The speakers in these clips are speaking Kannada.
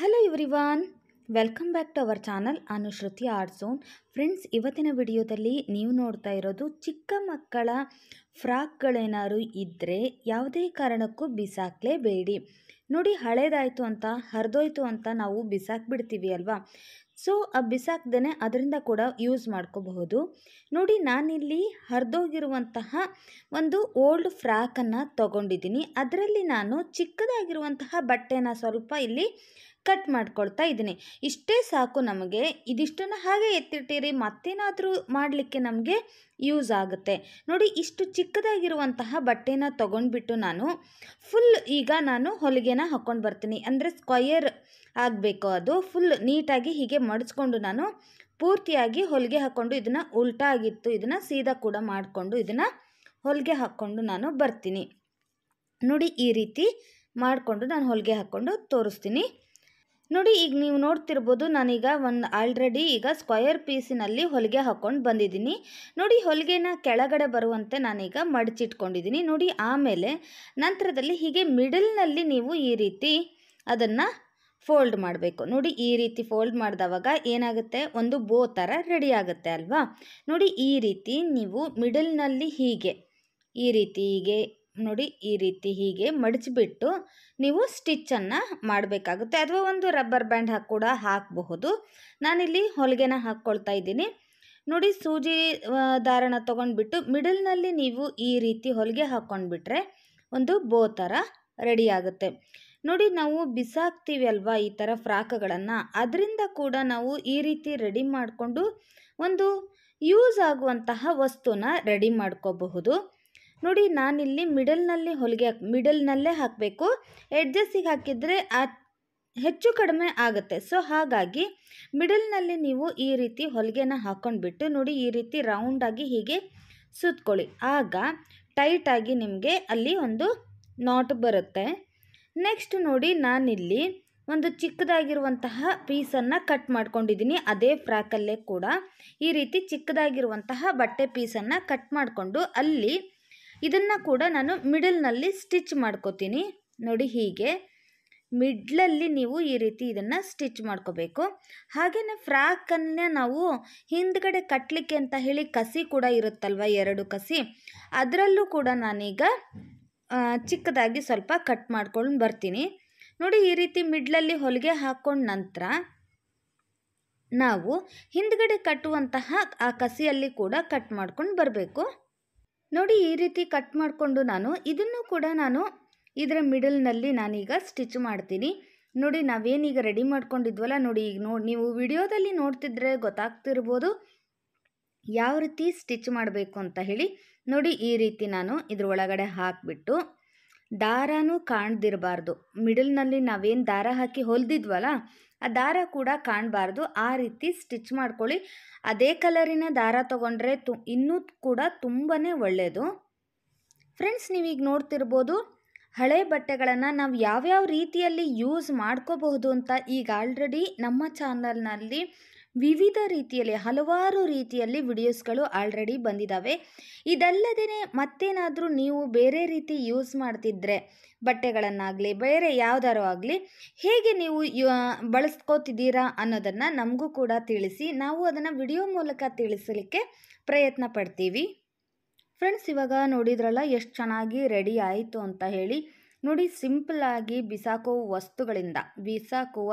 hello everyone welcome back to our channel Anushruti art zone friends ಇವತ್ತಿನ ವಿಡಿಯೋದಲ್ಲಿ ನೀವು ನೋಡ್ತಾ ಇರೋದು ಚಿಕ್ಕ ಮಕ್ಕಳ ಫ್ರಾಕ್ಗಳೇನಾದ್ರು ಇದ್ದರೆ ಯಾವುದೇ ಕಾರಣಕ್ಕೂ ಬಿಸಾಕಲೇಬೇಡಿ ನೋಡಿ ಹಳೇದಾಯಿತು ಅಂತ ಹರಿದೋಯ್ತು ಅಂತ ನಾವು ಬಿಸಾಕ್ಬಿಡ್ತೀವಿ ಅಲ್ವಾ ಸೊ ಆ ಬಿಸಾಕ್ದೇ ಅದರಿಂದ ಕೂಡ ಯೂಸ್ ಮಾಡ್ಕೋಬಹುದು ನೋಡಿ ನಾನಿಲ್ಲಿ ಹರಿದೋಗಿರುವಂತಹ ಒಂದು ಓಲ್ಡ್ ಫ್ರಾಕನ್ನು ತಗೊಂಡಿದ್ದೀನಿ ಅದರಲ್ಲಿ ನಾನು ಚಿಕ್ಕದಾಗಿರುವಂತಹ ಬಟ್ಟೆನ ಸ್ವಲ್ಪ ಇಲ್ಲಿ ಕಟ್ ಮಾಡ್ಕೊಳ್ತಾ ಇದ್ದೀನಿ ಇಷ್ಟೇ ಸಾಕು ನಮಗೆ ಇದಿಷ್ಟನ್ನು ಹಾಗೆ ಎತ್ತಿಟ್ಟಿರಿ ಮತ್ತೇನಾದರೂ ಮಾಡಲಿಕ್ಕೆ ನಮಗೆ ಯೂಸ್ ಆಗುತ್ತೆ ನೋಡಿ ಇಷ್ಟು ಚಿಕ್ಕದಾಗಿರುವಂತಹ ಬಟ್ಟೆನ ತೊಗೊಂಡ್ಬಿಟ್ಟು ನಾನು ಫುಲ್ ಈಗ ನಾನು ಹೊಲಿಗೆನ ಹಾಕ್ಕೊಂಡು ಬರ್ತೀನಿ ಅಂದರೆ ಸ್ಕ್ವಯರ್ ಆಗಬೇಕು ಅದು ಫುಲ್ ನೀಟಾಗಿ ಹೀಗೆ ಮಡಿಸ್ಕೊಂಡು ನಾನು ಪೂರ್ತಿಯಾಗಿ ಹೊಲಿಗೆ ಹಾಕ್ಕೊಂಡು ಇದನ್ನು ಉಲ್ಟಾ ಆಗಿತ್ತು ಇದನ್ನು ಸೀದಾ ಕೂಡ ಮಾಡಿಕೊಂಡು ಇದನ್ನು ಹೊಲಿಗೆ ಹಾಕ್ಕೊಂಡು ನಾನು ಬರ್ತೀನಿ ನೋಡಿ ಈ ರೀತಿ ಮಾಡಿಕೊಂಡು ನಾನು ಹೊಲಿಗೆ ಹಾಕ್ಕೊಂಡು ತೋರಿಸ್ತೀನಿ ನೋಡಿ ಈಗ ನೀವು ನೋಡ್ತಿರ್ಬೋದು ನಾನೀಗ ಒಂದು ಆಲ್ರೆಡಿ ಈಗ ಸ್ಕ್ವಯರ್ ಪೀಸಿನಲ್ಲಿ ಹೊಲಿಗೆ ಹಾಕ್ಕೊಂಡು ಬಂದಿದ್ದೀನಿ ನೋಡಿ ಹೊಲಿಗೆನ ಕೆಳಗಡೆ ಬರುವಂತೆ ನಾನೀಗ ಮಡಚಿಟ್ಕೊಂಡಿದ್ದೀನಿ ನೋಡಿ ಆಮೇಲೆ ನಂತರದಲ್ಲಿ ಹೀಗೆ ಮಿಡಲ್ನಲ್ಲಿ ನೀವು ಈ ರೀತಿ ಅದನ್ನು ಫೋಲ್ಡ್ ಮಾಡಬೇಕು ನೋಡಿ ಈ ರೀತಿ ಫೋಲ್ಡ್ ಮಾಡಿದವಾಗ ಏನಾಗುತ್ತೆ ಒಂದು ಬೋ ಥರ ರೆಡಿ ಆಗುತ್ತೆ ಅಲ್ವಾ ನೋಡಿ ಈ ರೀತಿ ನೀವು ಮಿಡಲ್ನಲ್ಲಿ ಹೀಗೆ ಈ ರೀತಿ ಹೀಗೆ ನೋಡಿ ಈ ರೀತಿ ಹೀಗೆ ಮಡಚಿಬಿಟ್ಟು ನೀವು ಸ್ಟಿಚ್ಚನ್ನು ಮಾಡಬೇಕಾಗುತ್ತೆ ಅಥವಾ ಒಂದು ರಬ್ಬರ್ ಬ್ಯಾಂಡ್ ಹಾಕಿ ಕೂಡ ಹಾಕಬಹುದು ನಾನಿಲ್ಲಿ ಹೊಲಿಗೆನ ಹಾಕ್ಕೊಳ್ತಾ ಇದ್ದೀನಿ ನೋಡಿ ಸೂಜಿ ದಾರನ ತೊಗೊಂಡ್ಬಿಟ್ಟು ಮಿಡಲ್ನಲ್ಲಿ ನೀವು ಈ ರೀತಿ ಹೊಲಿಗೆ ಹಾಕ್ಕೊಂಡ್ಬಿಟ್ರೆ ಒಂದು ಬೋ ಥರ ರೆಡಿ ಆಗುತ್ತೆ ನೋಡಿ ನಾವು ಬಿಸಾಕ್ತೀವಿ ಅಲ್ವಾ ಈ ಥರ ಫ್ರಾಕ್ಗಳನ್ನು ಅದರಿಂದ ಕೂಡ ನಾವು ಈ ರೀತಿ ರೆಡಿ ಮಾಡಿಕೊಂಡು ಒಂದು ಯೂಸ್ ಆಗುವಂತಹ ವಸ್ತುನ ರೆಡಿ ಮಾಡ್ಕೋಬಹುದು ನೋಡಿ ನಾನಿಲ್ಲಿ ಮಿಡಲ್ನಲ್ಲಿ ಹೊಲಿಗೆ ಹಾಕಿ ಮಿಡಲ್ನಲ್ಲೇ ಹಾಕಬೇಕು ಎಡ್ಜಸ್ಟಿಗೆ ಹಾಕಿದರೆ ಆ ಹೆಚ್ಚು ಕಡಿಮೆ ಆಗುತ್ತೆ ಸೊ ಹಾಗಾಗಿ ಮಿಡಲ್ನಲ್ಲಿ ನೀವು ಈ ರೀತಿ ಹೊಲಿಗೆನ ಹಾಕ್ಕೊಂಡ್ಬಿಟ್ಟು ನೋಡಿ ಈ ರೀತಿ ರೌಂಡಾಗಿ ಹೀಗೆ ಸುತ್ಕೊಳ್ಳಿ ಆಗ ಟೈಟಾಗಿ ನಿಮಗೆ ಅಲ್ಲಿ ಒಂದು ನಾಟ್ ಬರುತ್ತೆ ನೆಕ್ಸ್ಟ್ ನೋಡಿ ನಾನಿಲ್ಲಿ ಒಂದು ಚಿಕ್ಕದಾಗಿರುವಂತಹ ಪೀಸನ್ನು ಕಟ್ ಮಾಡ್ಕೊಂಡಿದ್ದೀನಿ ಅದೇ ಫ್ರಾಕಲ್ಲೇ ಕೂಡ ಈ ರೀತಿ ಚಿಕ್ಕದಾಗಿರುವಂತಹ ಬಟ್ಟೆ ಪೀಸನ್ನು ಕಟ್ ಮಾಡಿಕೊಂಡು ಅಲ್ಲಿ ಇದನ್ನು ಕೂಡ ನಾನು ಮಿಡಲ್ನಲ್ಲಿ ಸ್ಟಿಚ್ ಮಾಡ್ಕೋತೀನಿ ನೋಡಿ ಹೀಗೆ ಮಿಡ್ಲಲ್ಲಿ ನೀವು ಈ ರೀತಿ ಇದನ್ನು ಸ್ಟಿಚ್ ಮಾಡ್ಕೋಬೇಕು ಹಾಗೆಯೇ ಫ್ರಾಕನ್ನು ನಾವು ಹಿಂದ್ಗಡೆ ಕಟ್ಟಲಿಕ್ಕೆ ಅಂತ ಹೇಳಿ ಕಸಿ ಕೂಡ ಇರುತ್ತಲ್ವ ಎರಡು ಕಸಿ ಅದರಲ್ಲೂ ಕೂಡ ನಾನೀಗ ಚಿಕ್ಕದಾಗಿ ಸ್ವಲ್ಪ ಕಟ್ ಮಾಡ್ಕೊಂಡು ಬರ್ತೀನಿ ನೋಡಿ ಈ ರೀತಿ ಮಿಡ್ಲಲ್ಲಿ ಹೊಲಿಗೆ ಹಾಕ್ಕೊಂಡ ನಂತರ ನಾವು ಹಿಂದ್ಗಡೆ ಕಟ್ಟುವಂತಹ ಆ ಕಸಿಯಲ್ಲಿ ಕೂಡ ಕಟ್ ಮಾಡ್ಕೊಂಡು ಬರಬೇಕು ನೋಡಿ ಈ ರೀತಿ ಕಟ್ ಮಾಡಿಕೊಂಡು ನಾನು ಇದನ್ನು ಕೂಡ ನಾನು ಇದರ ಮಿಡಲ್ನಲ್ಲಿ ನಾನೀಗ ಸ್ಟಿಚ್ ಮಾಡ್ತೀನಿ ನೋಡಿ ನಾವೇನೀಗ ರೆಡಿ ಮಾಡ್ಕೊಂಡಿದ್ವಲ್ಲ ನೋಡಿ ಈಗ ನೋಡಿ ನೀವು ವಿಡಿಯೋದಲ್ಲಿ ನೋಡ್ತಿದ್ರೆ ಗೊತ್ತಾಗ್ತಿರ್ಬೋದು ಯಾವ ರೀತಿ ಸ್ಟಿಚ್ ಮಾಡಬೇಕು ಅಂತ ಹೇಳಿ ನೋಡಿ ಈ ರೀತಿ ನಾನು ಒಳಗಡೆ ಹಾಕಿಬಿಟ್ಟು ದಾರನೂ ಕಾಣ್ದಿರಬಾರ್ದು ಮಿಡಲ್ನಲ್ಲಿ ನಾವೇನು ದಾರ ಹಾಕಿ ಹೊಲ್ದಿದ್ವಲ್ಲ ಆ ದಾರ ಕೂಡ ಕಾಣಬಾರ್ದು ಆ ರೀತಿ ಸ್ಟಿಚ್ ಮಾಡ್ಕೊಳ್ಳಿ ಅದೇ ಕಲರಿನ ದಾರ ತೊಗೊಂಡ್ರೆ ತು ಇನ್ನೂ ಕೂಡ ತುಂಬಾ ಒಳ್ಳೆಯದು ಫ್ರೆಂಡ್ಸ್ ನೀವೀಗ ನೋಡ್ತಿರ್ಬೋದು ಹಳೆ ಬಟ್ಟೆಗಳನ್ನು ನಾವು ಯಾವ್ಯಾವ ರೀತಿಯಲ್ಲಿ ಯೂಸ್ ಮಾಡ್ಕೋಬಹುದು ಅಂತ ಈಗ ಆಲ್ರೆಡಿ ನಮ್ಮ ಚಾನಲ್ನಲ್ಲಿ ವಿವಿಧ ರೀತಿಯಲ್ಲಿ ಹಲವಾರು ರೀತಿಯಲ್ಲಿ ವಿಡಿಯೋಸ್ಗಳು ಆಲ್ರೆಡಿ ಬಂದಿದ್ದಾವೆ ಇದಲ್ಲದೇ ಮತ್ತೇನಾದರೂ ನೀವು ಬೇರೆ ರೀತಿ ಯೂಸ್ ಮಾಡ್ತಿದ್ರೆ ಬಟ್ಟೆಗಳನ್ನಾಗಲಿ ಬೇರೆ ಯಾವುದಾರು ಆಗಲಿ ಹೇಗೆ ನೀವು ಬಳಸ್ಕೋತಿದ್ದೀರಾ ಅನ್ನೋದನ್ನು ನಮಗೂ ಕೂಡ ತಿಳಿಸಿ ನಾವು ಅದನ್ನು ವಿಡಿಯೋ ಮೂಲಕ ತಿಳಿಸಲಿಕ್ಕೆ ಪ್ರಯತ್ನ ಪಡ್ತೀವಿ ಫ್ರೆಂಡ್ಸ್ ಇವಾಗ ನೋಡಿದ್ರಲ್ಲ ಎಷ್ಟು ಚೆನ್ನಾಗಿ ರೆಡಿ ಆಯಿತು ಅಂತ ಹೇಳಿ ನೋಡಿ ಸಿಂಪಲ್ ಆಗಿ ಬಿಸಾಕುವ ವಸ್ತುಗಳಿಂದ ಬಿಸಾಕುವ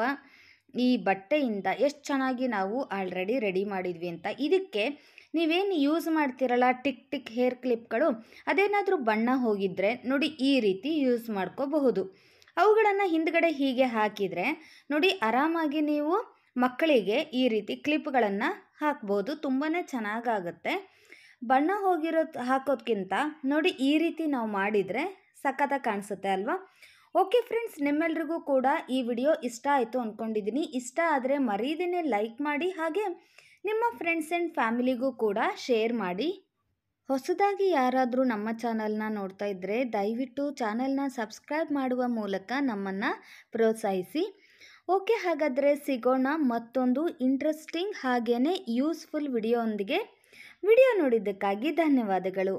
ಈ ಬಟ್ಟೆಯಿಂದ ಎಷ್ಟು ಚೆನ್ನಾಗಿ ನಾವು ಆಲ್ರೆಡಿ ರೆಡಿ ಮಾಡಿದ್ವಿ ಅಂತ ಇದಕ್ಕೆ ನೀವೇನು ಯೂಸ್ ಮಾಡ್ತಿರಲ್ಲ ಟಿಕ್ ಟಿಕ್ ಹೇರ್ ಕ್ಲಿಪ್ಗಳು ಅದೇನಾದರೂ ಬಣ್ಣ ಹೋಗಿದ್ದರೆ ನೋಡಿ ಈ ರೀತಿ ಯೂಸ್ ಮಾಡ್ಕೋಬಹುದು ಅವುಗಳನ್ನು ಹಿಂದ್ಗಡೆ ಹೀಗೆ ಹಾಕಿದರೆ ನೋಡಿ ಆರಾಮಾಗಿ ನೀವು ಮಕ್ಕಳಿಗೆ ಈ ರೀತಿ ಕ್ಲಿಪ್ಗಳನ್ನು ಹಾಕ್ಬೋದು ತುಂಬಾ ಚೆನ್ನಾಗಾಗತ್ತೆ ಬಣ್ಣ ಹೋಗಿರೋ ಹಾಕೋದ್ಕಿಂತ ನೋಡಿ ಈ ರೀತಿ ನಾವು ಮಾಡಿದರೆ ಸಖತ್ತಾಗಿ ಕಾಣಿಸುತ್ತೆ ಅಲ್ವಾ ಓಕೆ ಫ್ರೆಂಡ್ಸ್ ನಿಮ್ಮೆಲ್ರಿಗೂ ಕೂಡ ಈ ವಿಡಿಯೋ ಇಷ್ಟ ಆಯಿತು ಅಂದ್ಕೊಂಡಿದ್ದೀನಿ ಇಷ್ಟ ಆದರೆ ಮರೀದಿನೇ ಲೈಕ್ ಮಾಡಿ ಹಾಗೆ ನಿಮ್ಮ ಫ್ರೆಂಡ್ಸ್ ಆ್ಯಂಡ್ ಫ್ಯಾಮಿಲಿಗೂ ಕೂಡ ಶೇರ್ ಮಾಡಿ ಹೊಸದಾಗಿ ಯಾರಾದರೂ ನಮ್ಮ ಚಾನಲ್ನ ನೋಡ್ತಾ ಇದ್ದರೆ ದಯವಿಟ್ಟು ಚಾನಲ್ನ ಸಬ್ಸ್ಕ್ರೈಬ್ ಮಾಡುವ ಮೂಲಕ ನಮ್ಮನ್ನು ಪ್ರೋತ್ಸಾಹಿಸಿ ಓಕೆ ಹಾಗಾದರೆ ಸಿಗೋಣ ಮತ್ತೊಂದು ಇಂಟ್ರೆಸ್ಟಿಂಗ್ ಹಾಗೆಯೇ ಯೂಸ್ಫುಲ್ ವಿಡಿಯೋ ಒಂದಿಗೆ ವಿಡಿಯೋ ನೋಡಿದ್ದಕ್ಕಾಗಿ ಧನ್ಯವಾದಗಳು